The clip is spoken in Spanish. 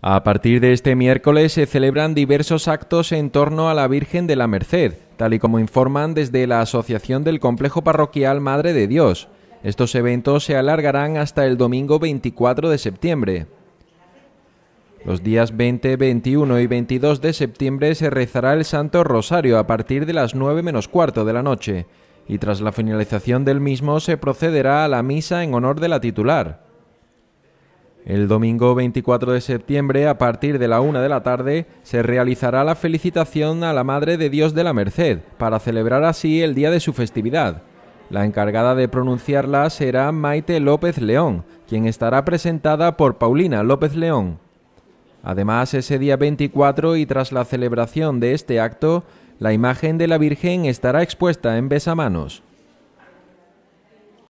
A partir de este miércoles se celebran diversos actos en torno a la Virgen de la Merced, tal y como informan desde la Asociación del Complejo Parroquial Madre de Dios. Estos eventos se alargarán hasta el domingo 24 de septiembre. Los días 20, 21 y 22 de septiembre se rezará el Santo Rosario a partir de las 9 menos cuarto de la noche y tras la finalización del mismo se procederá a la misa en honor de la titular. El domingo 24 de septiembre, a partir de la una de la tarde, se realizará la felicitación a la Madre de Dios de la Merced, para celebrar así el día de su festividad. La encargada de pronunciarla será Maite López León, quien estará presentada por Paulina López León. Además, ese día 24 y tras la celebración de este acto, la imagen de la Virgen estará expuesta en besamanos.